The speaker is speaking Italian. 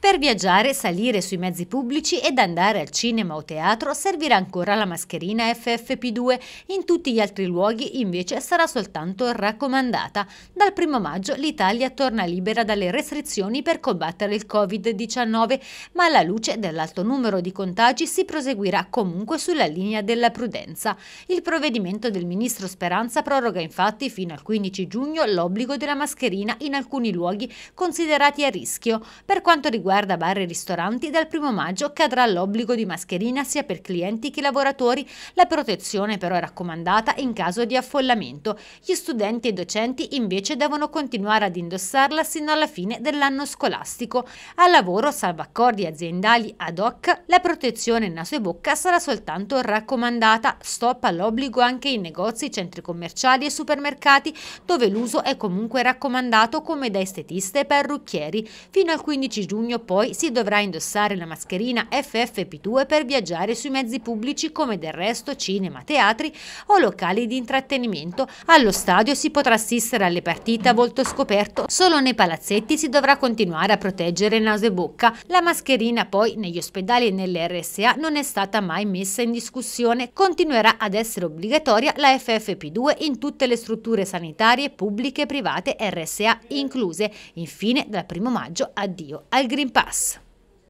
Per viaggiare, salire sui mezzi pubblici ed andare al cinema o teatro servirà ancora la mascherina FFP2, in tutti gli altri luoghi invece sarà soltanto raccomandata. Dal 1 maggio l'Italia torna libera dalle restrizioni per combattere il Covid-19, ma alla luce dell'alto numero di contagi si proseguirà comunque sulla linea della prudenza. Il provvedimento del ministro Speranza proroga infatti fino al 15 giugno l'obbligo della mascherina in alcuni luoghi considerati a rischio. Per quanto riguarda riguarda bar e ristoranti, dal 1 maggio cadrà l'obbligo di mascherina sia per clienti che lavoratori. La protezione però è raccomandata in caso di affollamento. Gli studenti e i docenti invece devono continuare ad indossarla sino alla fine dell'anno scolastico. Al lavoro, salvo accordi aziendali ad hoc, la protezione naso e bocca sarà soltanto raccomandata. Stop all'obbligo anche in negozi, centri commerciali e supermercati, dove l'uso è comunque raccomandato come da estetiste e parrucchieri. Fino al 15 giugno poi si dovrà indossare la mascherina FFP2 per viaggiare sui mezzi pubblici come del resto cinema, teatri o locali di intrattenimento. Allo stadio si potrà assistere alle partite a volto scoperto, solo nei palazzetti si dovrà continuare a proteggere naso e bocca. La mascherina poi negli ospedali e nelle RSA non è stata mai messa in discussione, continuerà ad essere obbligatoria la FFP2 in tutte le strutture sanitarie pubbliche e private RSA incluse. Infine dal primo maggio addio al Green paz.